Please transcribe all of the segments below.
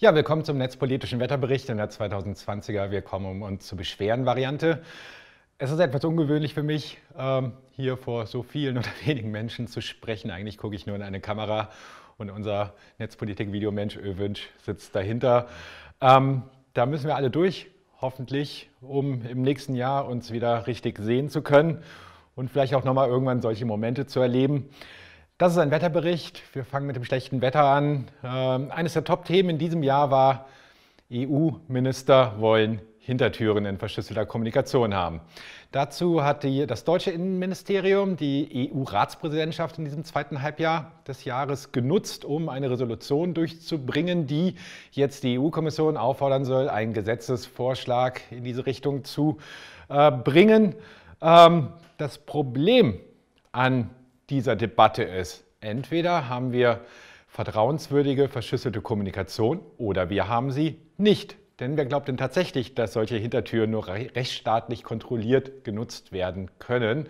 Ja, willkommen zum netzpolitischen Wetterbericht in der 2020er Wir kommen um uns zu beschweren Variante. Es ist etwas ungewöhnlich für mich, ähm, hier vor so vielen oder wenigen Menschen zu sprechen. Eigentlich gucke ich nur in eine Kamera und unser Netzpolitik-Video Mensch Öwünsch sitzt dahinter. Ähm, da müssen wir alle durch, hoffentlich, um im nächsten Jahr uns wieder richtig sehen zu können und vielleicht auch nochmal irgendwann solche Momente zu erleben. Das ist ein Wetterbericht. Wir fangen mit dem schlechten Wetter an. Ähm, eines der Top-Themen in diesem Jahr war, EU-Minister wollen Hintertüren in verschlüsselter Kommunikation haben. Dazu hat die, das deutsche Innenministerium die EU-Ratspräsidentschaft in diesem zweiten Halbjahr des Jahres genutzt, um eine Resolution durchzubringen, die jetzt die EU-Kommission auffordern soll, einen Gesetzesvorschlag in diese Richtung zu äh, bringen. Ähm, das Problem an dieser Debatte ist. Entweder haben wir vertrauenswürdige, verschlüsselte Kommunikation oder wir haben sie nicht. Denn wer glaubt denn tatsächlich, dass solche Hintertüren nur rechtsstaatlich kontrolliert genutzt werden können?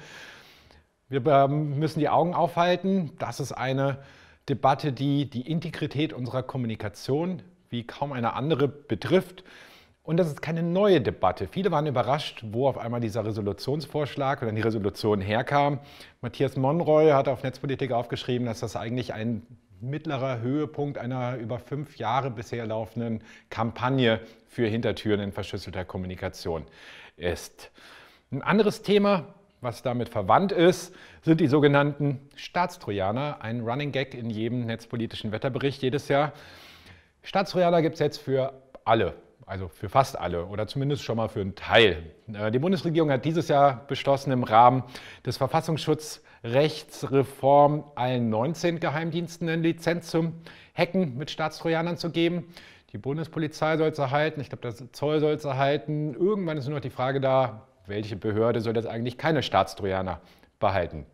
Wir ähm, müssen die Augen aufhalten. Das ist eine Debatte, die die Integrität unserer Kommunikation wie kaum eine andere betrifft. Und das ist keine neue Debatte. Viele waren überrascht, wo auf einmal dieser Resolutionsvorschlag oder die Resolution herkam. Matthias Monroy hat auf Netzpolitik aufgeschrieben, dass das eigentlich ein mittlerer Höhepunkt einer über fünf Jahre bisher laufenden Kampagne für Hintertüren in verschlüsselter Kommunikation ist. Ein anderes Thema, was damit verwandt ist, sind die sogenannten Staatstrojaner, ein Running Gag in jedem netzpolitischen Wetterbericht jedes Jahr. Staatstrojaner gibt es jetzt für alle also für fast alle oder zumindest schon mal für einen Teil. Äh, die Bundesregierung hat dieses Jahr beschlossen, im Rahmen des Verfassungsschutzrechtsreform allen 19 Geheimdiensten eine Lizenz zum Hacken mit Staatstrojanern zu geben. Die Bundespolizei soll es erhalten, ich glaube, das Zoll soll es erhalten. Irgendwann ist nur noch die Frage da, welche Behörde soll das eigentlich keine Staatstrojaner behalten?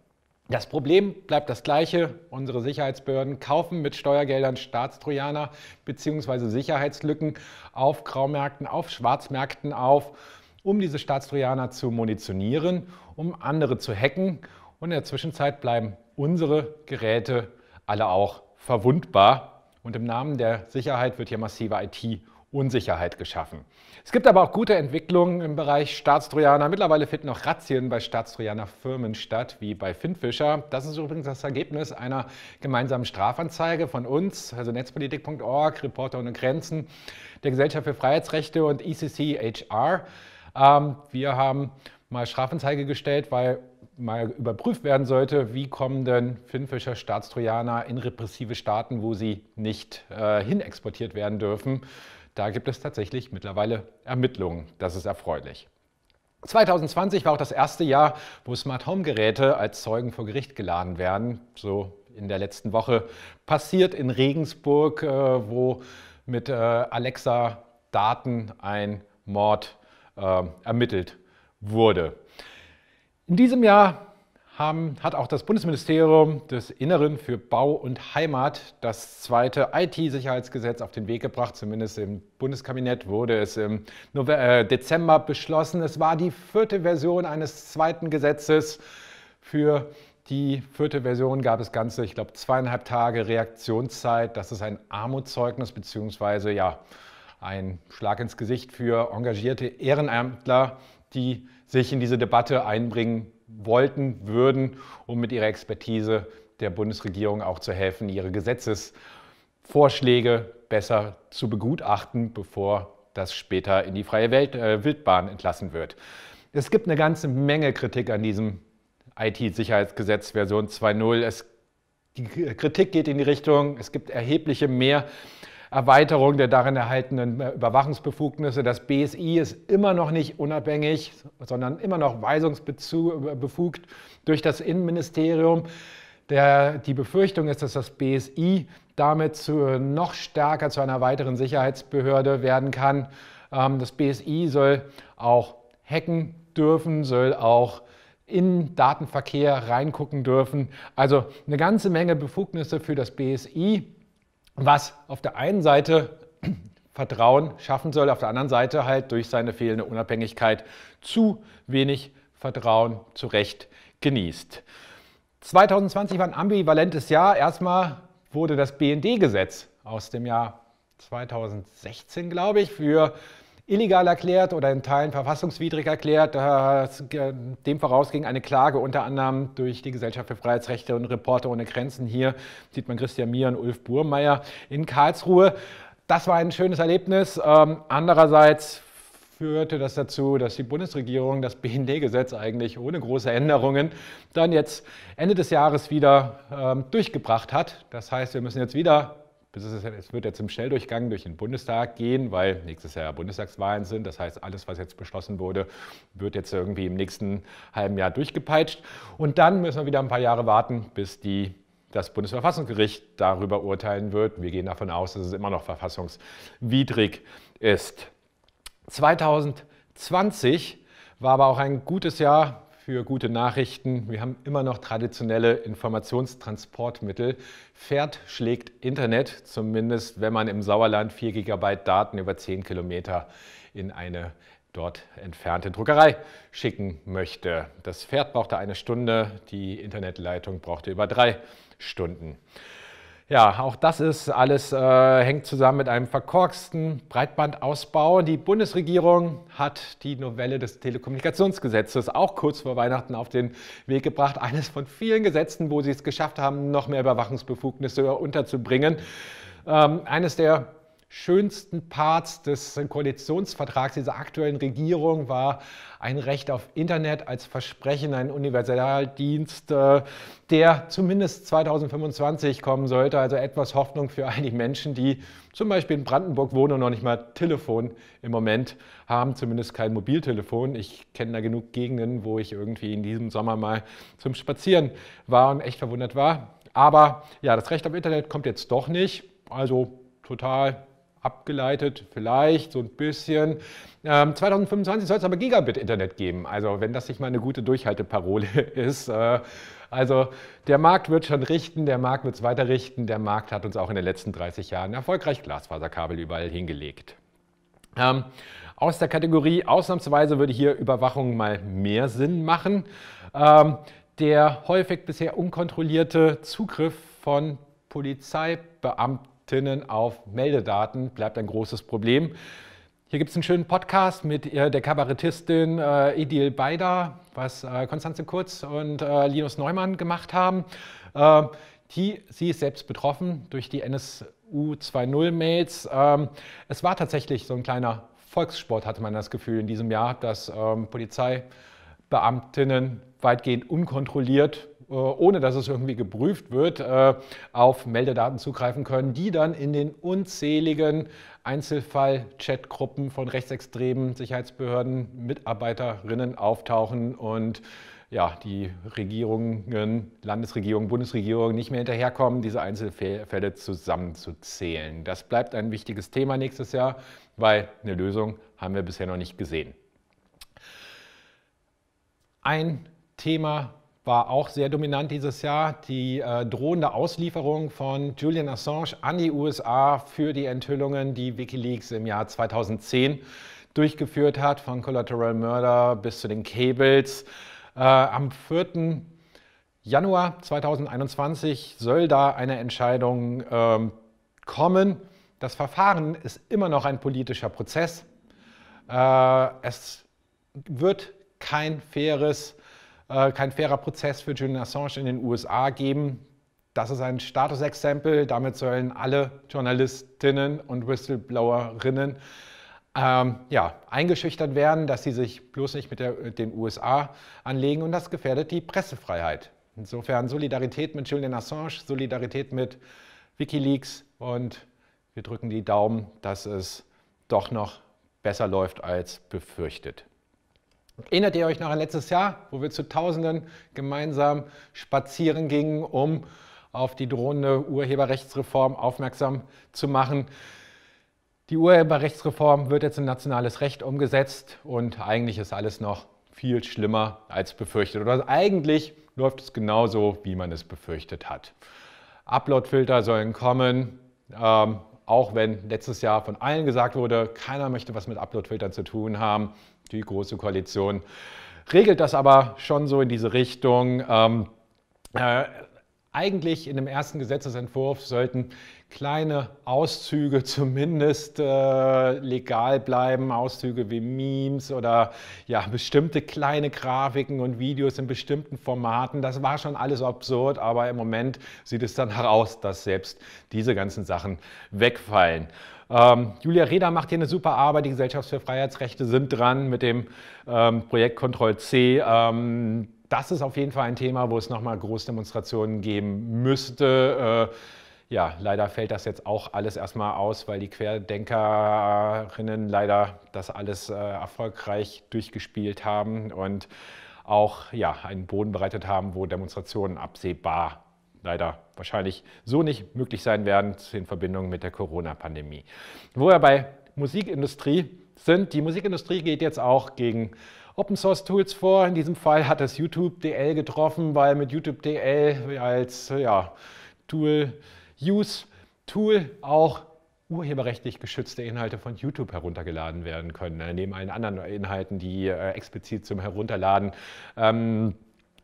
Das Problem bleibt das gleiche. Unsere Sicherheitsbehörden kaufen mit Steuergeldern Staatstrojaner bzw. Sicherheitslücken auf Graumärkten, auf Schwarzmärkten auf, um diese Staatstrojaner zu munitionieren, um andere zu hacken. Und in der Zwischenzeit bleiben unsere Geräte alle auch verwundbar. Und im Namen der Sicherheit wird hier massive IT- Unsicherheit geschaffen. Es gibt aber auch gute Entwicklungen im Bereich Staatstrojaner. Mittlerweile finden auch Razzien bei Staatstrojaner-Firmen statt, wie bei Finfischer. Das ist übrigens das Ergebnis einer gemeinsamen Strafanzeige von uns, also netzpolitik.org, Reporter ohne Grenzen, der Gesellschaft für Freiheitsrechte und ECCHR. Ähm, wir haben mal Strafanzeige gestellt, weil mal überprüft werden sollte, wie kommen denn Finnfischer Staatstrojaner in repressive Staaten, wo sie nicht äh, hinexportiert werden dürfen. Da gibt es tatsächlich mittlerweile Ermittlungen. Das ist erfreulich. 2020 war auch das erste Jahr, wo Smart Home Geräte als Zeugen vor Gericht geladen werden. So in der letzten Woche passiert in Regensburg, äh, wo mit äh, Alexa Daten ein Mord äh, ermittelt wurde. In diesem Jahr haben, hat auch das Bundesministerium des Inneren für Bau und Heimat das zweite IT-Sicherheitsgesetz auf den Weg gebracht. Zumindest im Bundeskabinett wurde es im November, äh, Dezember beschlossen. Es war die vierte Version eines zweiten Gesetzes. Für die vierte Version gab es ganze, ich glaube, zweieinhalb Tage Reaktionszeit. Das ist ein Armutszeugnis beziehungsweise ja ein Schlag ins Gesicht für engagierte Ehrenamtler, die sich in diese Debatte einbringen wollten, würden, um mit ihrer Expertise der Bundesregierung auch zu helfen, ihre Gesetzesvorschläge besser zu begutachten, bevor das später in die freie Welt, äh, Wildbahn entlassen wird. Es gibt eine ganze Menge Kritik an diesem IT-Sicherheitsgesetz Version 2.0. Die Kritik geht in die Richtung, es gibt erhebliche mehr Erweiterung der darin erhaltenen Überwachungsbefugnisse. Das BSI ist immer noch nicht unabhängig, sondern immer noch weisungsbefugt durch das Innenministerium. Der, die Befürchtung ist, dass das BSI damit zu, noch stärker zu einer weiteren Sicherheitsbehörde werden kann. Ähm, das BSI soll auch hacken dürfen, soll auch in Datenverkehr reingucken dürfen. Also eine ganze Menge Befugnisse für das BSI was auf der einen Seite Vertrauen schaffen soll, auf der anderen Seite halt durch seine fehlende Unabhängigkeit zu wenig Vertrauen zu Recht genießt. 2020 war ein ambivalentes Jahr. Erstmal wurde das BND-Gesetz aus dem Jahr 2016, glaube ich, für illegal erklärt oder in Teilen verfassungswidrig erklärt. Äh, dem voraus ging eine Klage unter anderem durch die Gesellschaft für Freiheitsrechte und Reporter ohne Grenzen. Hier sieht man Christian Mier und Ulf Burmeier in Karlsruhe. Das war ein schönes Erlebnis. Ähm, andererseits führte das dazu, dass die Bundesregierung das BND-Gesetz eigentlich ohne große Änderungen dann jetzt Ende des Jahres wieder ähm, durchgebracht hat. Das heißt, wir müssen jetzt wieder es, es wird jetzt im Schnelldurchgang durch den Bundestag gehen, weil nächstes Jahr Bundestagswahlen sind. Das heißt, alles, was jetzt beschlossen wurde, wird jetzt irgendwie im nächsten halben Jahr durchgepeitscht. Und dann müssen wir wieder ein paar Jahre warten, bis die das Bundesverfassungsgericht darüber urteilen wird. Wir gehen davon aus, dass es immer noch verfassungswidrig ist. 2020 war aber auch ein gutes Jahr für gute Nachrichten. Wir haben immer noch traditionelle Informationstransportmittel. Pferd schlägt Internet, zumindest wenn man im Sauerland 4 GB Daten über 10 Kilometer in eine dort entfernte Druckerei schicken möchte. Das Pferd brauchte eine Stunde, die Internetleitung brauchte über drei Stunden. Ja, auch das ist alles äh, hängt zusammen mit einem verkorksten Breitbandausbau. Die Bundesregierung hat die Novelle des Telekommunikationsgesetzes auch kurz vor Weihnachten auf den Weg gebracht. Eines von vielen Gesetzen, wo sie es geschafft haben, noch mehr Überwachungsbefugnisse unterzubringen. Ähm, eines der schönsten Parts des Koalitionsvertrags dieser aktuellen Regierung war ein Recht auf Internet als Versprechen, ein Universaldienst, äh, der zumindest 2025 kommen sollte. Also etwas Hoffnung für all die Menschen, die zum Beispiel in Brandenburg wohnen und noch nicht mal Telefon im Moment haben, zumindest kein Mobiltelefon. Ich kenne da genug Gegenden, wo ich irgendwie in diesem Sommer mal zum Spazieren war und echt verwundert war. Aber ja, das Recht auf Internet kommt jetzt doch nicht. Also total abgeleitet, vielleicht so ein bisschen. Ähm, 2025 soll es aber Gigabit-Internet geben. Also wenn das nicht mal eine gute Durchhalteparole ist. Äh, also der Markt wird schon richten, der Markt wird es weiter richten. Der Markt hat uns auch in den letzten 30 Jahren erfolgreich Glasfaserkabel überall hingelegt. Ähm, aus der Kategorie ausnahmsweise würde hier Überwachung mal mehr Sinn machen. Ähm, der häufig bisher unkontrollierte Zugriff von Polizeibeamten Patientinnen auf Meldedaten bleibt ein großes Problem. Hier gibt es einen schönen Podcast mit äh, der Kabarettistin äh, Edil Beida, was äh, Konstanze Kurz und äh, Linus Neumann gemacht haben. Ähm, die, sie ist selbst betroffen durch die NSU 2.0-Mails. Ähm, es war tatsächlich so ein kleiner Volkssport, hatte man das Gefühl in diesem Jahr, dass ähm, Polizeibeamtinnen weitgehend unkontrolliert äh, ohne dass es irgendwie geprüft wird, äh, auf Meldedaten zugreifen können, die dann in den unzähligen Einzelfall-Chatgruppen von rechtsextremen Sicherheitsbehörden, Mitarbeiterinnen auftauchen und ja, die Regierungen, Landesregierungen, Bundesregierungen nicht mehr hinterherkommen, diese Einzelfälle zusammenzuzählen. Das bleibt ein wichtiges Thema nächstes Jahr, weil eine Lösung haben wir bisher noch nicht gesehen. Ein Thema, war auch sehr dominant dieses Jahr. Die äh, drohende Auslieferung von Julian Assange an die USA für die Enthüllungen, die Wikileaks im Jahr 2010 durchgeführt hat, von Collateral Murder bis zu den Cables. Äh, am 4. Januar 2021 soll da eine Entscheidung äh, kommen. Das Verfahren ist immer noch ein politischer Prozess. Äh, es wird kein faires äh, kein fairer Prozess für Julian Assange in den USA geben. Das ist ein Statusexempel. Damit sollen alle Journalistinnen und Whistleblowerinnen ähm, ja, eingeschüchtert werden, dass sie sich bloß nicht mit, der, mit den USA anlegen und das gefährdet die Pressefreiheit. Insofern Solidarität mit Julian Assange, Solidarität mit Wikileaks und wir drücken die Daumen, dass es doch noch besser läuft als befürchtet. Erinnert ihr euch noch an letztes Jahr, wo wir zu Tausenden gemeinsam spazieren gingen, um auf die drohende Urheberrechtsreform aufmerksam zu machen? Die Urheberrechtsreform wird jetzt in nationales Recht umgesetzt und eigentlich ist alles noch viel schlimmer als befürchtet. Oder eigentlich läuft es genauso, wie man es befürchtet hat. Uploadfilter sollen kommen, ähm, auch wenn letztes Jahr von allen gesagt wurde, keiner möchte was mit Uploadfiltern zu tun haben. Die Große Koalition regelt das aber schon so in diese Richtung. Ähm, äh, eigentlich in dem ersten Gesetzesentwurf sollten kleine Auszüge zumindest äh, legal bleiben, Auszüge wie Memes oder ja, bestimmte kleine Grafiken und Videos in bestimmten Formaten. Das war schon alles absurd, aber im Moment sieht es dann heraus, dass selbst diese ganzen Sachen wegfallen. Ähm, Julia Reda macht hier eine super Arbeit. Die Gesellschaft für Freiheitsrechte sind dran mit dem ähm, Projekt Control C. Ähm, das ist auf jeden Fall ein Thema, wo es nochmal Großdemonstrationen geben müsste. Äh, ja, leider fällt das jetzt auch alles erstmal aus, weil die Querdenkerinnen leider das alles äh, erfolgreich durchgespielt haben und auch ja, einen Boden bereitet haben, wo Demonstrationen absehbar leider wahrscheinlich so nicht möglich sein werden in Verbindung mit der Corona-Pandemie. Wo wir bei Musikindustrie sind, die Musikindustrie geht jetzt auch gegen Open Source Tools vor. In diesem Fall hat das YouTube DL getroffen, weil mit YouTube DL als ja, Tool Use Tool auch urheberrechtlich geschützte Inhalte von YouTube heruntergeladen werden können, äh, neben allen anderen Inhalten, die äh, explizit zum Herunterladen ähm,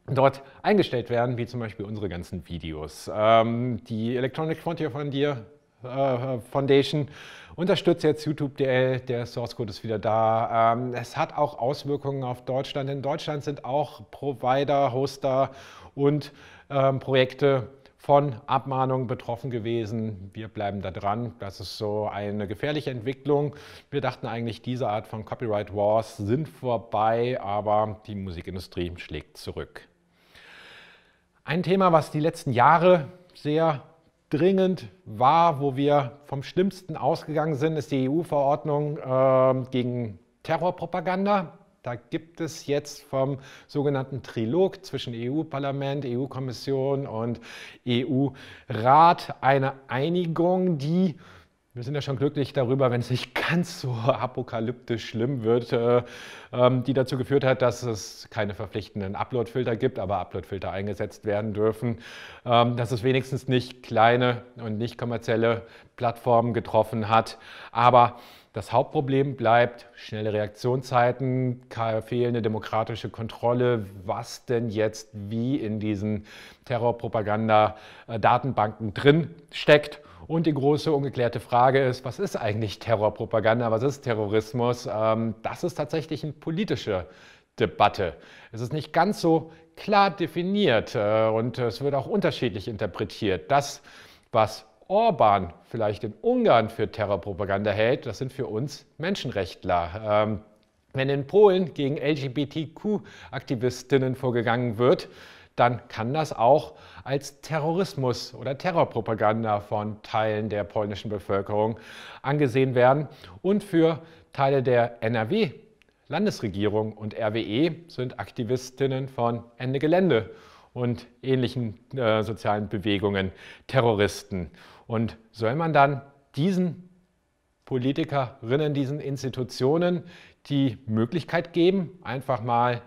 dort eingestellt werden, wie zum Beispiel unsere ganzen Videos. Ähm, die Electronic Frontier äh, Foundation Unterstütze jetzt YouTube.de, der Source Code ist wieder da. Ähm, es hat auch Auswirkungen auf Deutschland. In Deutschland sind auch Provider, Hoster und ähm, Projekte von Abmahnungen betroffen gewesen. Wir bleiben da dran. Das ist so eine gefährliche Entwicklung. Wir dachten eigentlich, diese Art von Copyright Wars sind vorbei, aber die Musikindustrie schlägt zurück. Ein Thema, was die letzten Jahre sehr dringend war, wo wir vom Schlimmsten ausgegangen sind, ist die EU-Verordnung äh, gegen Terrorpropaganda. Da gibt es jetzt vom sogenannten Trilog zwischen EU-Parlament, EU-Kommission und EU-Rat eine Einigung, die wir sind ja schon glücklich darüber, wenn es nicht ganz so apokalyptisch schlimm wird, äh, ähm, die dazu geführt hat, dass es keine verpflichtenden Upload-Filter gibt, aber Upload-Filter eingesetzt werden dürfen, ähm, dass es wenigstens nicht kleine und nicht kommerzielle Plattformen getroffen hat. Aber das Hauptproblem bleibt schnelle Reaktionszeiten, fehlende demokratische Kontrolle, was denn jetzt wie in diesen Terrorpropaganda-Datenbanken äh, drin steckt. Und die große ungeklärte Frage ist, was ist eigentlich Terrorpropaganda, was ist Terrorismus? Ähm, das ist tatsächlich eine politische Debatte. Es ist nicht ganz so klar definiert äh, und es wird auch unterschiedlich interpretiert. Das, was Orban vielleicht in Ungarn für Terrorpropaganda hält, das sind für uns Menschenrechtler. Ähm, wenn in Polen gegen LGBTQ-Aktivistinnen vorgegangen wird, dann kann das auch als Terrorismus oder Terrorpropaganda von Teilen der polnischen Bevölkerung angesehen werden. Und für Teile der NRW Landesregierung und RWE sind Aktivistinnen von Ende Gelände und ähnlichen äh, sozialen Bewegungen Terroristen. Und soll man dann diesen Politikerinnen, diesen Institutionen die Möglichkeit geben, einfach mal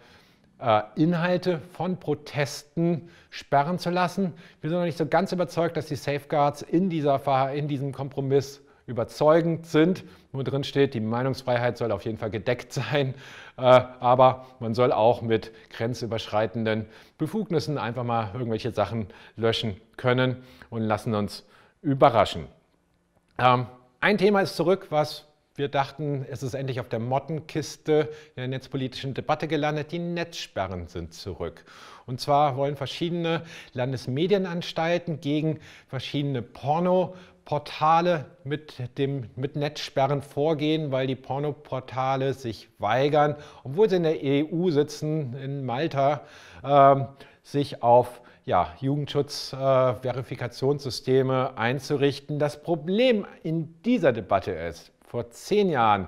äh, Inhalte von Protesten sperren zu lassen. Ich bin noch nicht so ganz überzeugt, dass die Safeguards in, dieser, in diesem Kompromiss überzeugend sind, Nur drin steht, die Meinungsfreiheit soll auf jeden Fall gedeckt sein, äh, aber man soll auch mit grenzüberschreitenden Befugnissen einfach mal irgendwelche Sachen löschen können und lassen uns überraschen. Ähm, ein Thema ist zurück, was wir dachten, es ist endlich auf der Mottenkiste in der netzpolitischen Debatte gelandet. Die Netzsperren sind zurück. Und zwar wollen verschiedene Landesmedienanstalten gegen verschiedene Pornoportale mit, dem, mit Netzsperren vorgehen, weil die Pornoportale sich weigern, obwohl sie in der EU sitzen, in Malta, äh, sich auf ja, Jugendschutzverifikationssysteme äh, einzurichten. Das Problem in dieser Debatte ist, vor zehn Jahren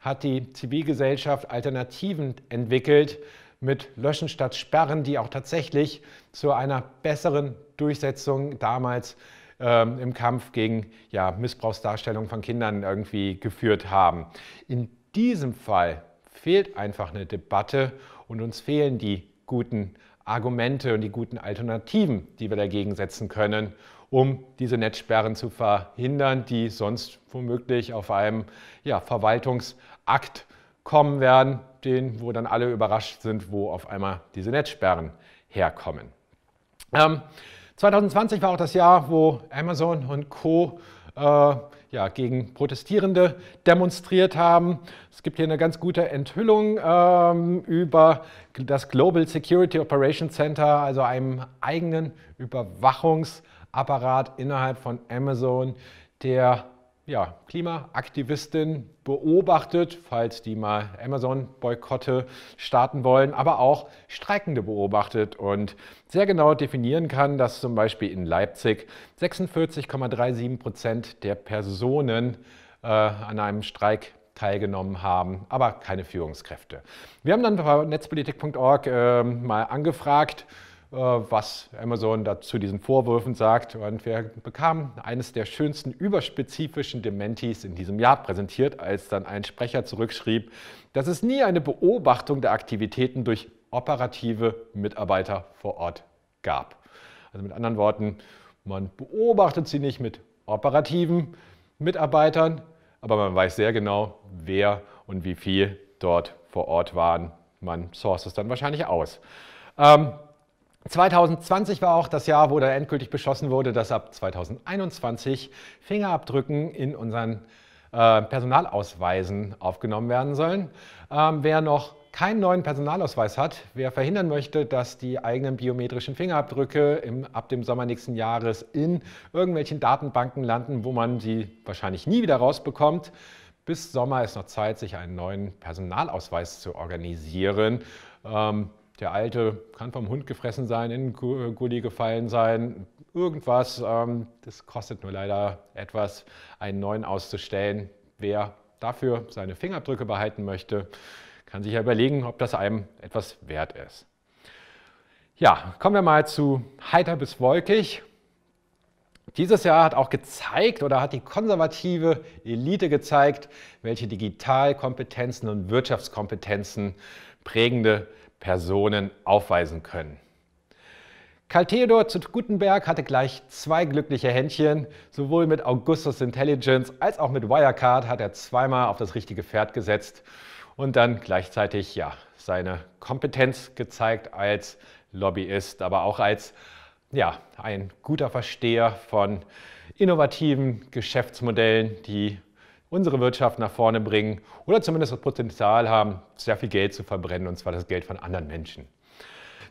hat die Zivilgesellschaft Alternativen entwickelt mit Löschen statt Sperren, die auch tatsächlich zu einer besseren Durchsetzung damals ähm, im Kampf gegen ja, Missbrauchsdarstellung von Kindern irgendwie geführt haben. In diesem Fall fehlt einfach eine Debatte und uns fehlen die guten Argumente und die guten Alternativen, die wir dagegen setzen können um diese Netzsperren zu verhindern, die sonst womöglich auf einem ja, Verwaltungsakt kommen werden, den, wo dann alle überrascht sind, wo auf einmal diese Netzsperren herkommen. Ähm, 2020 war auch das Jahr, wo Amazon und Co. Äh, ja, gegen Protestierende demonstriert haben. Es gibt hier eine ganz gute Enthüllung ähm, über das Global Security Operations Center, also einem eigenen Überwachungs- Apparat innerhalb von Amazon, der ja, Klimaaktivistin beobachtet, falls die mal Amazon-Boykotte starten wollen, aber auch Streikende beobachtet und sehr genau definieren kann, dass zum Beispiel in Leipzig 46,37 Prozent der Personen äh, an einem Streik teilgenommen haben, aber keine Führungskräfte. Wir haben dann bei netzpolitik.org äh, mal angefragt, äh, was Amazon dazu diesen Vorwürfen sagt. Und wir bekamen eines der schönsten überspezifischen Dementis in diesem Jahr präsentiert, als dann ein Sprecher zurückschrieb, dass es nie eine Beobachtung der Aktivitäten durch operative Mitarbeiter vor Ort gab. Also mit anderen Worten, man beobachtet sie nicht mit operativen Mitarbeitern, aber man weiß sehr genau, wer und wie viel dort vor Ort waren. Man source es dann wahrscheinlich aus. Ähm, 2020 war auch das Jahr, wo da endgültig beschlossen wurde, dass ab 2021 Fingerabdrücken in unseren äh, Personalausweisen aufgenommen werden sollen. Ähm, wer noch keinen neuen Personalausweis hat, wer verhindern möchte, dass die eigenen biometrischen Fingerabdrücke im, ab dem Sommer nächsten Jahres in irgendwelchen Datenbanken landen, wo man sie wahrscheinlich nie wieder rausbekommt, bis Sommer ist noch Zeit, sich einen neuen Personalausweis zu organisieren. Ähm, der alte kann vom Hund gefressen sein, in den äh, Gully gefallen sein, irgendwas. Ähm, das kostet nur leider etwas, einen neuen auszustellen. Wer dafür seine Fingerabdrücke behalten möchte, kann sich ja überlegen, ob das einem etwas wert ist. Ja, kommen wir mal zu heiter bis wolkig. Dieses Jahr hat auch gezeigt oder hat die konservative Elite gezeigt, welche Digitalkompetenzen und Wirtschaftskompetenzen prägende Personen aufweisen können. Karl Theodor zu Gutenberg hatte gleich zwei glückliche Händchen. Sowohl mit Augustus Intelligence als auch mit Wirecard hat er zweimal auf das richtige Pferd gesetzt und dann gleichzeitig ja, seine Kompetenz gezeigt als Lobbyist, aber auch als ja, ein guter Versteher von innovativen Geschäftsmodellen, die unsere Wirtschaft nach vorne bringen oder zumindest das Potenzial haben, sehr viel Geld zu verbrennen, und zwar das Geld von anderen Menschen.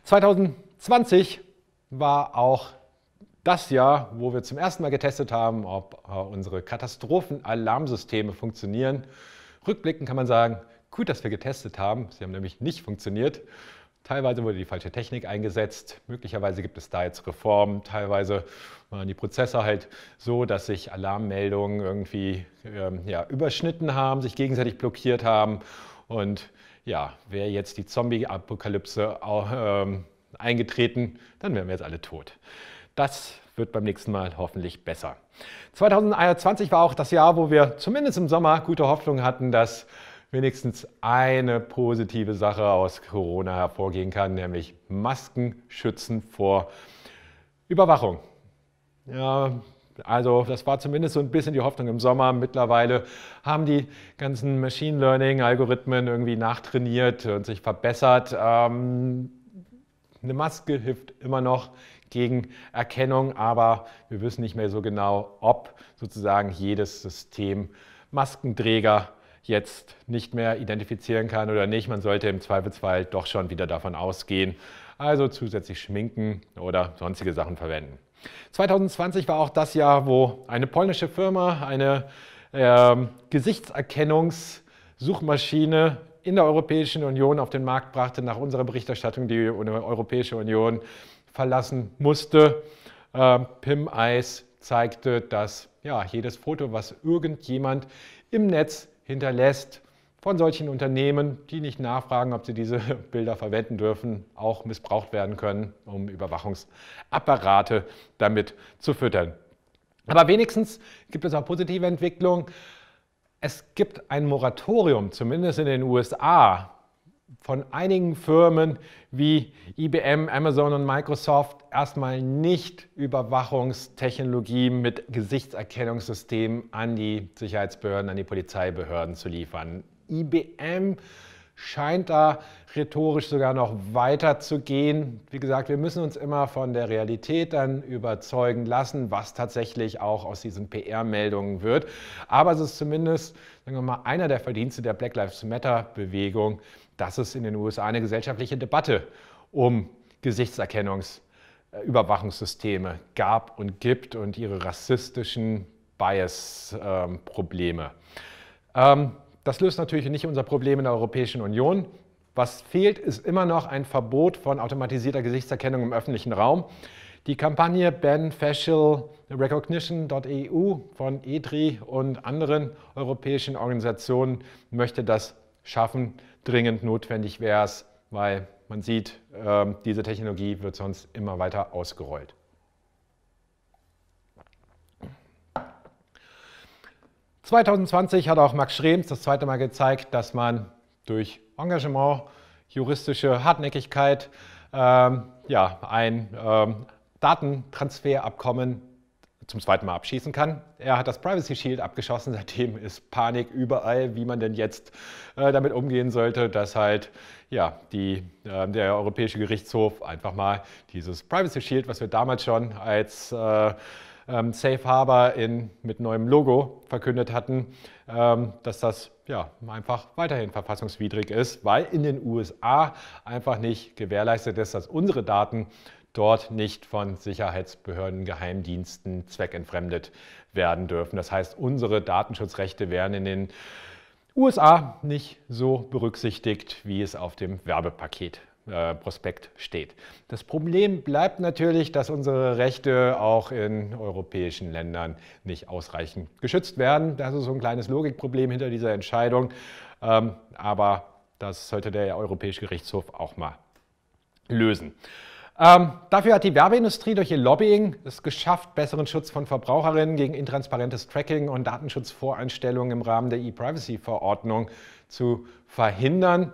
2020 war auch das Jahr, wo wir zum ersten Mal getestet haben, ob äh, unsere Katastrophenalarmsysteme funktionieren. Rückblickend kann man sagen, gut, dass wir getestet haben. Sie haben nämlich nicht funktioniert. Teilweise wurde die falsche Technik eingesetzt. Möglicherweise gibt es da jetzt Reformen. Teilweise waren die Prozesse halt so, dass sich Alarmmeldungen irgendwie ähm, ja, überschnitten haben, sich gegenseitig blockiert haben. Und ja, wäre jetzt die Zombie-Apokalypse ähm, eingetreten, dann wären wir jetzt alle tot. Das wird beim nächsten Mal hoffentlich besser. 2021 war auch das Jahr, wo wir zumindest im Sommer gute Hoffnung hatten, dass wenigstens eine positive Sache aus Corona hervorgehen kann, nämlich Masken schützen vor Überwachung. Ja, also das war zumindest so ein bisschen die Hoffnung im Sommer. Mittlerweile haben die ganzen Machine Learning-Algorithmen irgendwie nachtrainiert und sich verbessert. Ähm, eine Maske hilft immer noch gegen Erkennung, aber wir wissen nicht mehr so genau, ob sozusagen jedes System Maskenträger jetzt nicht mehr identifizieren kann oder nicht. Man sollte im Zweifelsfall doch schon wieder davon ausgehen. Also zusätzlich schminken oder sonstige Sachen verwenden. 2020 war auch das Jahr, wo eine polnische Firma eine äh, Gesichtserkennungssuchmaschine in der Europäischen Union auf den Markt brachte, nach unserer Berichterstattung die Europäische Union verlassen musste. Äh, PIM-Eis zeigte, dass ja, jedes Foto, was irgendjemand im Netz hinterlässt von solchen Unternehmen, die nicht nachfragen, ob sie diese Bilder verwenden dürfen, auch missbraucht werden können, um Überwachungsapparate damit zu füttern. Aber wenigstens gibt es auch positive Entwicklungen. Es gibt ein Moratorium, zumindest in den USA, von einigen Firmen wie IBM, Amazon und Microsoft erstmal nicht Überwachungstechnologien mit Gesichtserkennungssystemen an die Sicherheitsbehörden, an die Polizeibehörden zu liefern. IBM scheint da rhetorisch sogar noch weiter zu gehen. Wie gesagt, wir müssen uns immer von der Realität dann überzeugen lassen, was tatsächlich auch aus diesen PR-Meldungen wird. Aber es ist zumindest, sagen wir mal, einer der Verdienste der Black Lives Matter-Bewegung, dass es in den USA eine gesellschaftliche Debatte um Gesichtserkennungsüberwachungssysteme gab und gibt und ihre rassistischen Bias-Probleme. Ähm, das löst natürlich nicht unser Problem in der Europäischen Union. Was fehlt, ist immer noch ein Verbot von automatisierter Gesichtserkennung im öffentlichen Raum. Die Kampagne Ban Facial Recognition.eu von EDRI und anderen europäischen Organisationen möchte das schaffen dringend notwendig wäre es, weil man sieht, ähm, diese Technologie wird sonst immer weiter ausgerollt. ...2020 hat auch Max Schrems das zweite Mal gezeigt, dass man durch Engagement, juristische Hartnäckigkeit ähm, ja, ein ähm, Datentransferabkommen zum zweiten Mal abschießen kann. Er hat das Privacy Shield abgeschossen, seitdem ist Panik überall, wie man denn jetzt äh, damit umgehen sollte, dass halt ja, die, äh, der Europäische Gerichtshof einfach mal dieses Privacy Shield, was wir damals schon als äh, ähm, Safe Harbor in, mit neuem Logo verkündet hatten, ähm, dass das ja, einfach weiterhin verfassungswidrig ist, weil in den USA einfach nicht gewährleistet ist, dass unsere Daten dort nicht von Sicherheitsbehörden, Geheimdiensten zweckentfremdet werden dürfen. Das heißt, unsere Datenschutzrechte werden in den USA nicht so berücksichtigt, wie es auf dem Werbepaket äh, Prospekt steht. Das Problem bleibt natürlich, dass unsere Rechte auch in europäischen Ländern nicht ausreichend geschützt werden. Das ist so ein kleines Logikproblem hinter dieser Entscheidung. Ähm, aber das sollte der Europäische Gerichtshof auch mal lösen. Ähm, dafür hat die Werbeindustrie durch ihr Lobbying es geschafft, besseren Schutz von Verbraucherinnen gegen intransparentes Tracking und Datenschutzvoreinstellungen im Rahmen der E-Privacy-Verordnung zu verhindern.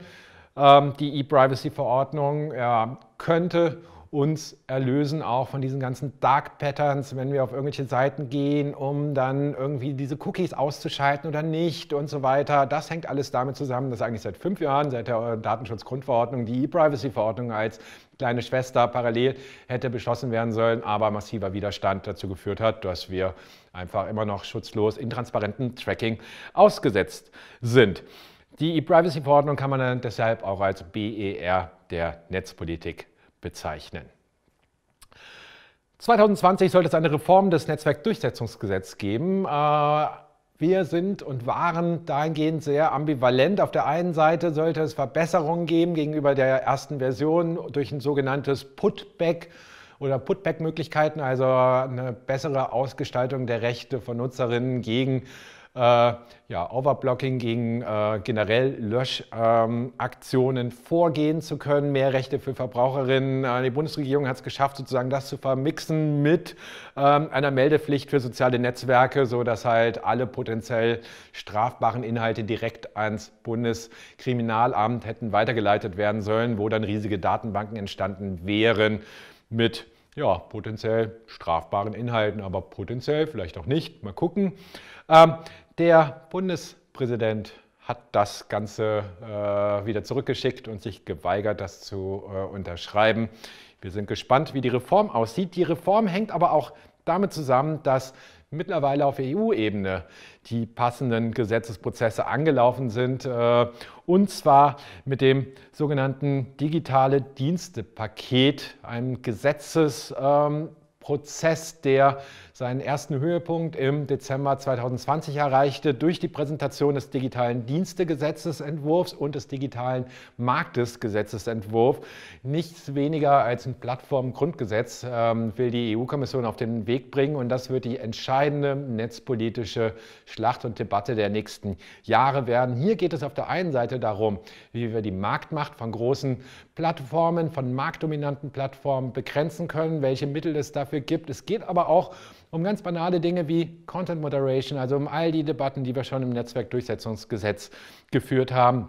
Ähm, die E-Privacy-Verordnung äh, könnte uns erlösen auch von diesen ganzen Dark Patterns, wenn wir auf irgendwelche Seiten gehen, um dann irgendwie diese Cookies auszuschalten oder nicht und so weiter. Das hängt alles damit zusammen, dass eigentlich seit fünf Jahren, seit der äh, Datenschutzgrundverordnung, die E-Privacy-Verordnung als kleine Schwester parallel hätte beschlossen werden sollen, aber massiver Widerstand dazu geführt hat, dass wir einfach immer noch schutzlos intransparenten Tracking ausgesetzt sind. Die E-Privacy-Verordnung kann man dann deshalb auch als BER der Netzpolitik bezeichnen. 2020 sollte es eine Reform des Netzwerkdurchsetzungsgesetzes geben. Äh, wir sind und waren dahingehend sehr ambivalent. Auf der einen Seite sollte es Verbesserungen geben gegenüber der ersten Version durch ein sogenanntes Putback oder Putback-Möglichkeiten, also eine bessere Ausgestaltung der Rechte von Nutzerinnen gegen äh, äh, ja, Overblocking gegen äh, generell Löschaktionen ähm, vorgehen zu können, mehr Rechte für Verbraucherinnen. Äh, die Bundesregierung hat es geschafft, sozusagen das zu vermixen mit ähm, einer Meldepflicht für soziale Netzwerke, sodass halt alle potenziell strafbaren Inhalte direkt ans Bundeskriminalamt hätten weitergeleitet werden sollen, wo dann riesige Datenbanken entstanden wären mit ja, potenziell strafbaren Inhalten, aber potenziell vielleicht auch nicht. Mal gucken. Ähm, der Bundespräsident hat das Ganze äh, wieder zurückgeschickt und sich geweigert, das zu äh, unterschreiben. Wir sind gespannt, wie die Reform aussieht. Die Reform hängt aber auch damit zusammen, dass mittlerweile auf EU-Ebene die passenden Gesetzesprozesse angelaufen sind, äh, und zwar mit dem sogenannten digitale Dienste-Paket, einem Gesetzesprozess, ähm, der seinen ersten Höhepunkt im Dezember 2020 erreichte durch die Präsentation des digitalen Dienstegesetzesentwurfs und des digitalen Marktesgesetzesentwurfs. Nichts weniger als ein Plattformgrundgesetz ähm, will die EU-Kommission auf den Weg bringen und das wird die entscheidende netzpolitische Schlacht und Debatte der nächsten Jahre werden. Hier geht es auf der einen Seite darum, wie wir die Marktmacht von großen Plattformen, von marktdominanten Plattformen begrenzen können, welche Mittel es dafür gibt. Es geht aber auch um ganz banale Dinge wie Content Moderation, also um all die Debatten, die wir schon im Netzwerkdurchsetzungsgesetz geführt haben.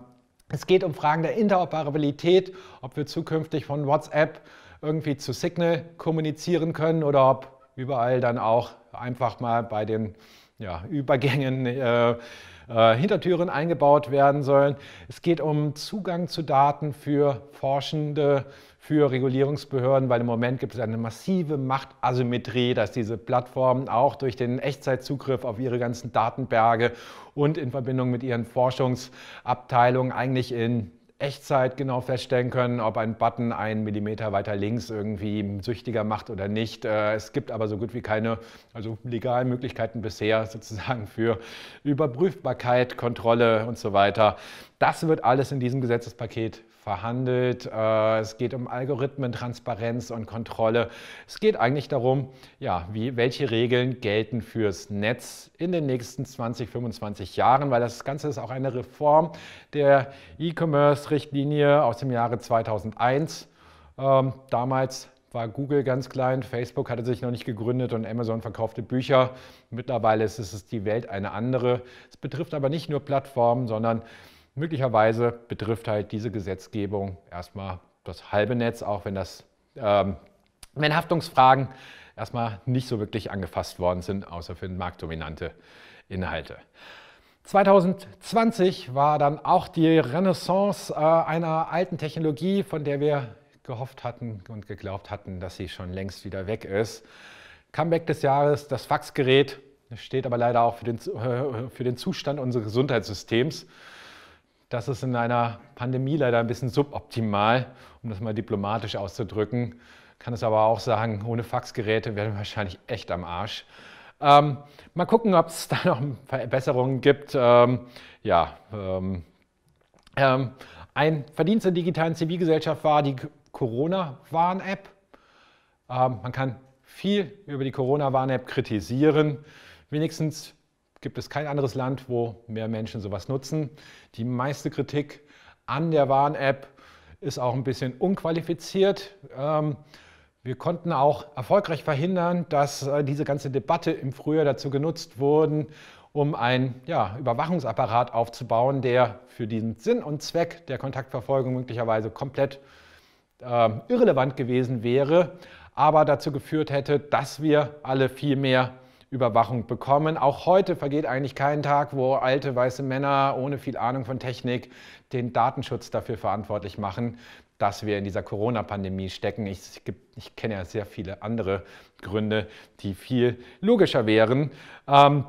Es geht um Fragen der Interoperabilität, ob wir zukünftig von WhatsApp irgendwie zu Signal kommunizieren können oder ob überall dann auch einfach mal bei den ja, Übergängen äh, äh, Hintertüren eingebaut werden sollen. Es geht um Zugang zu Daten für Forschende, für Regulierungsbehörden, weil im Moment gibt es eine massive Machtasymmetrie, dass diese Plattformen auch durch den Echtzeitzugriff auf ihre ganzen Datenberge und in Verbindung mit ihren Forschungsabteilungen eigentlich in Echtzeit genau feststellen können, ob ein Button einen Millimeter weiter links irgendwie süchtiger macht oder nicht. Äh, es gibt aber so gut wie keine also legalen Möglichkeiten bisher sozusagen für Überprüfbarkeit, Kontrolle und so weiter. Das wird alles in diesem Gesetzespaket verhandelt. Äh, es geht um Algorithmen, Transparenz und Kontrolle. Es geht eigentlich darum, ja, wie, welche Regeln gelten fürs Netz in den nächsten 20, 25 Jahren, weil das Ganze ist auch eine Reform der E-Commerce-Richtlinie aus dem Jahre 2001. Ähm, damals war Google ganz klein, Facebook hatte sich noch nicht gegründet und Amazon verkaufte Bücher. Mittlerweile ist es die Welt eine andere. Es betrifft aber nicht nur Plattformen, sondern Möglicherweise betrifft halt diese Gesetzgebung erstmal das halbe Netz, auch wenn das ähm, wenn Haftungsfragen erstmal nicht so wirklich angefasst worden sind, außer für marktdominante Inhalte. 2020 war dann auch die Renaissance äh, einer alten Technologie, von der wir gehofft hatten und geglaubt hatten, dass sie schon längst wieder weg ist. Comeback des Jahres, das Faxgerät, steht aber leider auch für den, äh, für den Zustand unseres Gesundheitssystems. Das ist in einer Pandemie leider ein bisschen suboptimal, um das mal diplomatisch auszudrücken. Kann es aber auch sagen, ohne Faxgeräte wären wir wahrscheinlich echt am Arsch. Ähm, mal gucken, ob es da noch Verbesserungen gibt. Ähm, ja, ähm, ähm, ein Verdienst der digitalen Zivilgesellschaft war die Corona-Warn-App. Ähm, man kann viel über die Corona-Warn-App kritisieren. Wenigstens gibt es kein anderes Land, wo mehr Menschen sowas nutzen. Die meiste Kritik an der Warn-App ist auch ein bisschen unqualifiziert. Ähm, wir konnten auch erfolgreich verhindern, dass äh, diese ganze Debatte im Frühjahr dazu genutzt wurde, um einen ja, Überwachungsapparat aufzubauen, der für diesen Sinn und Zweck der Kontaktverfolgung möglicherweise komplett äh, irrelevant gewesen wäre, aber dazu geführt hätte, dass wir alle viel mehr Überwachung bekommen. Auch heute vergeht eigentlich kein Tag, wo alte weiße Männer ohne viel Ahnung von Technik den Datenschutz dafür verantwortlich machen, dass wir in dieser Corona-Pandemie stecken. Ich, ich, kenne ja sehr viele andere Gründe, die viel logischer wären. Ähm,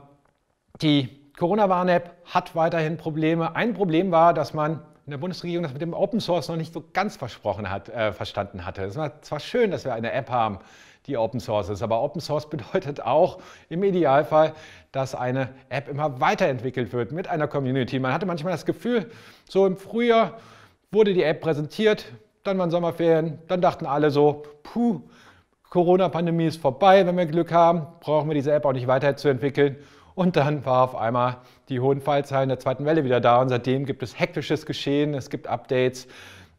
die Corona-Warn-App hat weiterhin Probleme. Ein Problem war, dass man in der Bundesregierung das mit dem Open Source noch nicht so ganz versprochen hat, äh, verstanden hatte. Es war zwar schön, dass wir eine App haben, die Open Source ist. Aber Open Source bedeutet auch im Idealfall, dass eine App immer weiterentwickelt wird mit einer Community. Man hatte manchmal das Gefühl, so im Frühjahr wurde die App präsentiert, dann waren Sommerferien, dann dachten alle so, puh, Corona-Pandemie ist vorbei, wenn wir Glück haben, brauchen wir diese App auch nicht weiterzuentwickeln. Und dann war auf einmal die hohen Fallzahlen der zweiten Welle wieder da und seitdem gibt es hektisches Geschehen, es gibt Updates,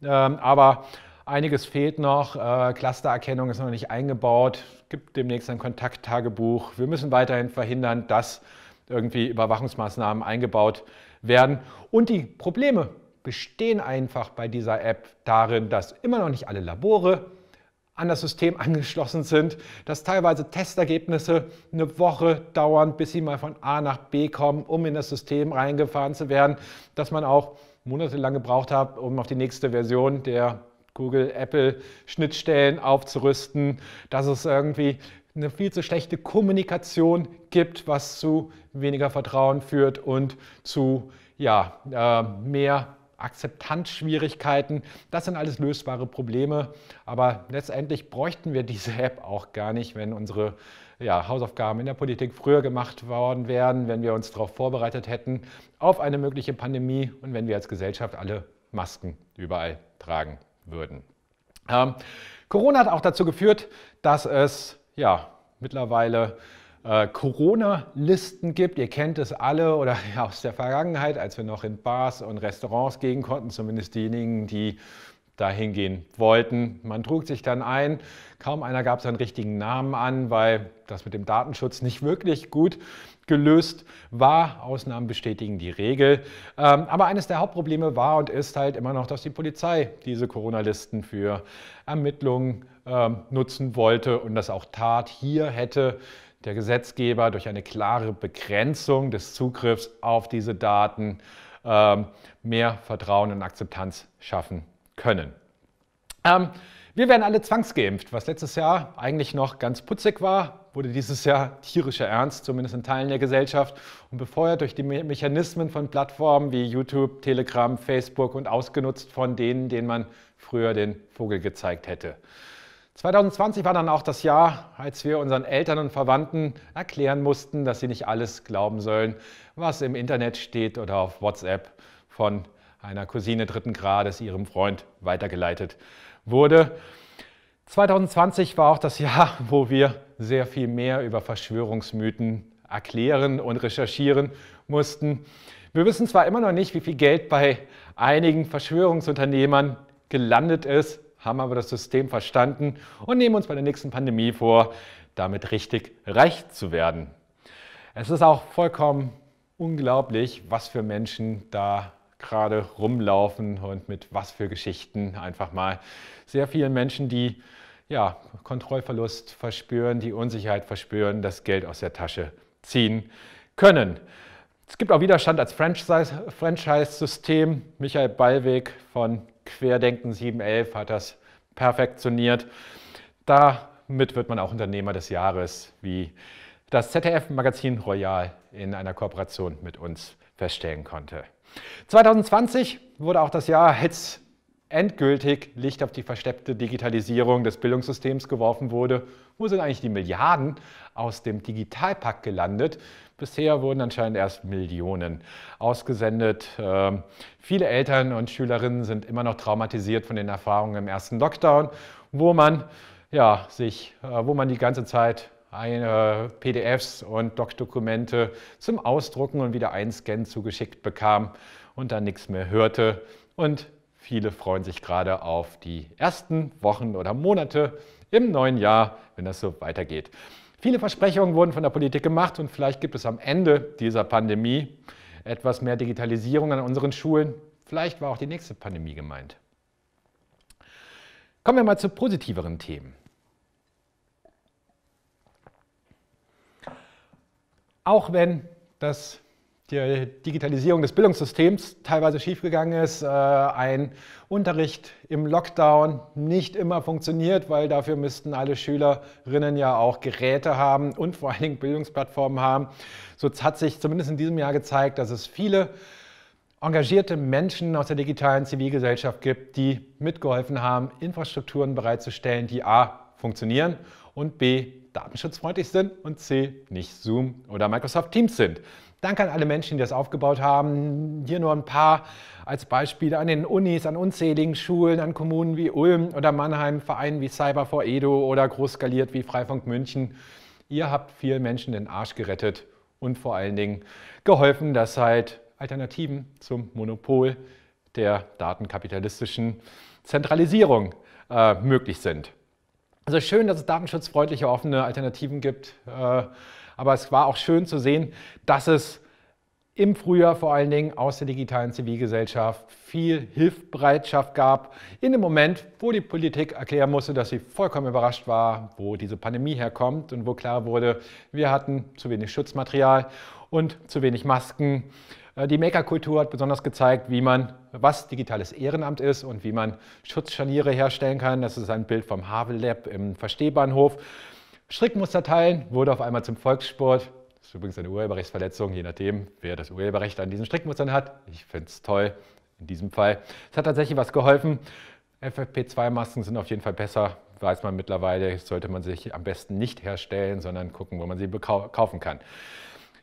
ähm, aber Einiges fehlt noch, äh, Clustererkennung ist noch nicht eingebaut, gibt demnächst ein Kontakttagebuch. Wir müssen weiterhin verhindern, dass irgendwie Überwachungsmaßnahmen eingebaut werden. Und die Probleme bestehen einfach bei dieser App darin, dass immer noch nicht alle Labore an das System angeschlossen sind, dass teilweise Testergebnisse eine Woche dauern, bis sie mal von A nach B kommen, um in das System reingefahren zu werden, dass man auch monatelang gebraucht hat, um auf die nächste Version der Google, Apple Schnittstellen aufzurüsten, dass es irgendwie eine viel zu schlechte Kommunikation gibt, was zu weniger Vertrauen führt und zu ja, äh, mehr Akzeptanzschwierigkeiten. Das sind alles lösbare Probleme, aber letztendlich bräuchten wir diese App auch gar nicht, wenn unsere ja, Hausaufgaben in der Politik früher gemacht worden wären, wenn wir uns darauf vorbereitet hätten, auf eine mögliche Pandemie und wenn wir als Gesellschaft alle Masken überall tragen würden. Ähm, Corona hat auch dazu geführt, dass es ja mittlerweile äh, Corona-Listen gibt. Ihr kennt es alle oder ja, aus der Vergangenheit, als wir noch in Bars und Restaurants gehen konnten, zumindest diejenigen, die dahin gehen wollten. Man trug sich dann ein, kaum einer gab seinen richtigen Namen an, weil das mit dem Datenschutz nicht wirklich gut gelöst war. Ausnahmen bestätigen die Regel. Ähm, aber eines der Hauptprobleme war und ist halt immer noch, dass die Polizei diese Corona-Listen für Ermittlungen ähm, nutzen wollte und das auch tat. Hier hätte der Gesetzgeber durch eine klare Begrenzung des Zugriffs auf diese Daten ähm, mehr Vertrauen und Akzeptanz schaffen können. Ähm, wir werden alle zwangsgeimpft, was letztes Jahr eigentlich noch ganz putzig war, wurde dieses Jahr tierischer Ernst, zumindest in Teilen der Gesellschaft und befeuert durch die Mechanismen von Plattformen wie YouTube, Telegram, Facebook und ausgenutzt von denen, denen man früher den Vogel gezeigt hätte. 2020 war dann auch das Jahr, als wir unseren Eltern und Verwandten erklären mussten, dass sie nicht alles glauben sollen, was im Internet steht oder auf WhatsApp von einer Cousine dritten Grades, ihrem Freund weitergeleitet wurde. 2020 war auch das Jahr, wo wir sehr viel mehr über Verschwörungsmythen erklären und recherchieren mussten. Wir wissen zwar immer noch nicht, wie viel Geld bei einigen Verschwörungsunternehmern gelandet ist, haben aber das System verstanden und nehmen uns bei der nächsten Pandemie vor, damit richtig reich zu werden. Es ist auch vollkommen unglaublich, was für Menschen da gerade rumlaufen und mit was für Geschichten einfach mal sehr vielen Menschen, die ja, Kontrollverlust verspüren, die Unsicherheit verspüren, das Geld aus der Tasche ziehen können. Es gibt auch Widerstand als Franchise-System. Michael Ballweg von Querdenken 711 hat das perfektioniert. Damit wird man auch Unternehmer des Jahres, wie das ZDF-Magazin Royal in einer Kooperation mit uns feststellen konnte. 2020 wurde auch das Jahr als endgültig Licht auf die versteppte Digitalisierung des Bildungssystems geworfen wurde. Wo sind eigentlich die Milliarden aus dem Digitalpakt gelandet? Bisher wurden anscheinend erst Millionen ausgesendet. Ähm, viele Eltern und Schülerinnen sind immer noch traumatisiert von den Erfahrungen im ersten Lockdown, wo man ja, sich, äh, wo man die ganze Zeit PDFs und Doc-Dokumente zum Ausdrucken und wieder einscannen zugeschickt bekam und dann nichts mehr hörte. Und viele freuen sich gerade auf die ersten Wochen oder Monate im neuen Jahr, wenn das so weitergeht. Viele Versprechungen wurden von der Politik gemacht und vielleicht gibt es am Ende dieser Pandemie etwas mehr Digitalisierung an unseren Schulen. Vielleicht war auch die nächste Pandemie gemeint. Kommen wir mal zu positiveren Themen. Auch wenn das, die Digitalisierung des Bildungssystems teilweise schiefgegangen ist, äh, ein Unterricht im Lockdown nicht immer funktioniert, weil dafür müssten alle Schülerinnen ja auch Geräte haben und vor allen Dingen Bildungsplattformen haben. So hat sich zumindest in diesem Jahr gezeigt, dass es viele engagierte Menschen aus der digitalen Zivilgesellschaft gibt, die mitgeholfen haben, Infrastrukturen bereitzustellen, die a. funktionieren und b datenschutzfreundlich sind und C nicht Zoom oder Microsoft Teams sind. Danke an alle Menschen, die das aufgebaut haben. Hier nur ein paar als Beispiele an den Unis, an unzähligen Schulen, an Kommunen wie Ulm oder Mannheim, Vereinen wie Cyber for Edo oder groß skaliert wie Freifunk München. Ihr habt vielen Menschen den Arsch gerettet und vor allen Dingen geholfen, dass halt Alternativen zum Monopol der datenkapitalistischen Zentralisierung äh, möglich sind. Also schön, dass es datenschutzfreundliche, offene Alternativen gibt. Äh, aber es war auch schön zu sehen, dass es im Frühjahr vor allen Dingen aus der digitalen Zivilgesellschaft viel Hilfbereitschaft gab. In dem Moment, wo die Politik erklären musste, dass sie vollkommen überrascht war, wo diese Pandemie herkommt und wo klar wurde, wir hatten zu wenig Schutzmaterial und zu wenig Masken äh, die Maker-Kultur hat besonders gezeigt, wie man, was digitales Ehrenamt ist und wie man Schutzscharniere herstellen kann. Das ist ein Bild vom Havel Lab im Verstehbahnhof. Strickmuster teilen wurde auf einmal zum Volkssport. Das ist übrigens eine Urheberrechtsverletzung, je nachdem, wer das Urheberrecht an diesen Strickmustern hat. Ich finde es toll in diesem Fall. Es hat tatsächlich was geholfen. FFP2-Masken sind auf jeden Fall besser, weiß man mittlerweile. Sollte man sich am besten nicht herstellen, sondern gucken, wo man sie kaufen kann.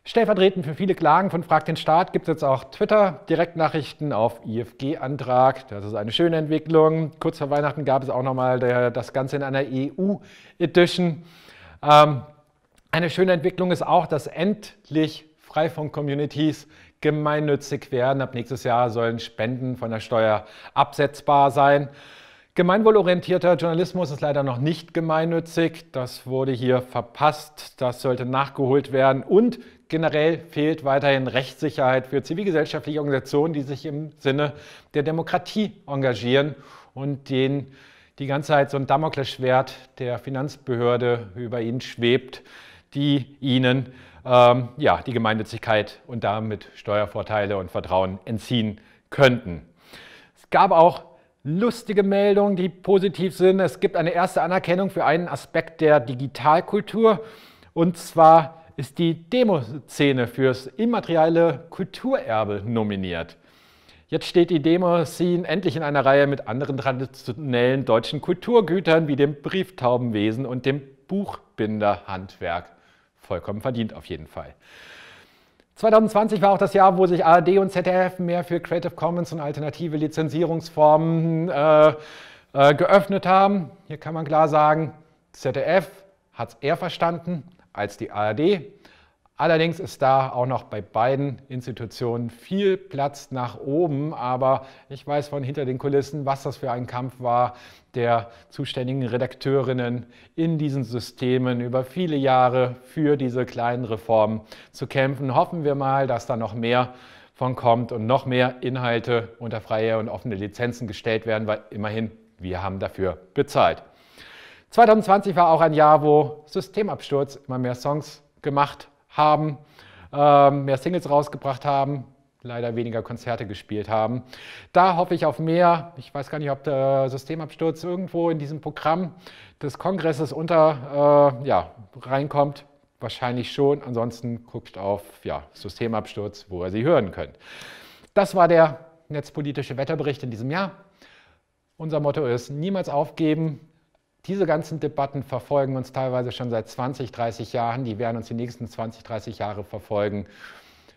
Stellvertretend für viele Klagen von Frag den Staat gibt es jetzt auch Twitter-Direktnachrichten auf IFG-Antrag. Das ist eine schöne Entwicklung. Kurz vor Weihnachten gab es auch nochmal das Ganze in einer EU-Edition. Ähm, eine schöne Entwicklung ist auch, dass endlich Freifunk-Communities gemeinnützig werden. Ab nächstes Jahr sollen Spenden von der Steuer absetzbar sein. Gemeinwohlorientierter Journalismus ist leider noch nicht gemeinnützig. Das wurde hier verpasst. Das sollte nachgeholt werden. Und Generell fehlt weiterhin Rechtssicherheit für zivilgesellschaftliche Organisationen, die sich im Sinne der Demokratie engagieren und denen die ganze Zeit so ein Damoklesschwert der Finanzbehörde über ihnen schwebt, die ihnen ähm, ja, die Gemeinnützigkeit und damit Steuervorteile und Vertrauen entziehen könnten. Es gab auch lustige Meldungen, die positiv sind. Es gibt eine erste Anerkennung für einen Aspekt der Digitalkultur und zwar ist die Demoszene fürs immaterielle Kulturerbe nominiert. Jetzt steht die Demoszene endlich in einer Reihe mit anderen traditionellen deutschen Kulturgütern wie dem Brieftaubenwesen und dem Buchbinderhandwerk. Vollkommen verdient auf jeden Fall. 2020 war auch das Jahr, wo sich ARD und ZDF mehr für Creative Commons und alternative Lizenzierungsformen äh, äh, geöffnet haben. Hier kann man klar sagen, ZDF hat es eher verstanden, als die ARD. Allerdings ist da auch noch bei beiden Institutionen viel Platz nach oben, aber ich weiß von hinter den Kulissen, was das für ein Kampf war der zuständigen Redakteurinnen in diesen Systemen über viele Jahre für diese kleinen Reformen zu kämpfen. Hoffen wir mal, dass da noch mehr von kommt und noch mehr Inhalte unter freie und offene Lizenzen gestellt werden, weil immerhin wir haben dafür bezahlt. 2020 war auch ein Jahr, wo Systemabsturz immer mehr Songs gemacht haben, ähm, mehr Singles rausgebracht haben, leider weniger Konzerte gespielt haben. Da hoffe ich auf mehr. Ich weiß gar nicht, ob der Systemabsturz irgendwo in diesem Programm des Kongresses unter äh, ja, reinkommt. Wahrscheinlich schon. Ansonsten guckt auf ja, Systemabsturz, wo ihr sie hören könnt. Das war der netzpolitische Wetterbericht in diesem Jahr. Unser Motto ist niemals aufgeben diese ganzen Debatten verfolgen uns teilweise schon seit 20, 30 Jahren. Die werden uns die nächsten 20, 30 Jahre verfolgen.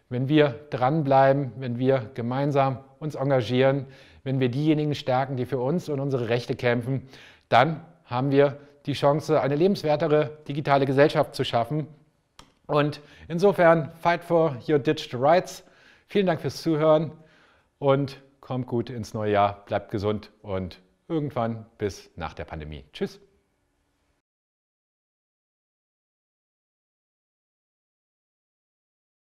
Wenn wir dranbleiben, wenn wir gemeinsam uns engagieren, wenn wir diejenigen stärken, die für uns und unsere Rechte kämpfen, dann haben wir die Chance, eine lebenswertere digitale Gesellschaft zu schaffen. Und insofern, fight for your digital rights. Vielen Dank fürs Zuhören und kommt gut ins neue Jahr, bleibt gesund und irgendwann bis nach der Pandemie. Tschüss.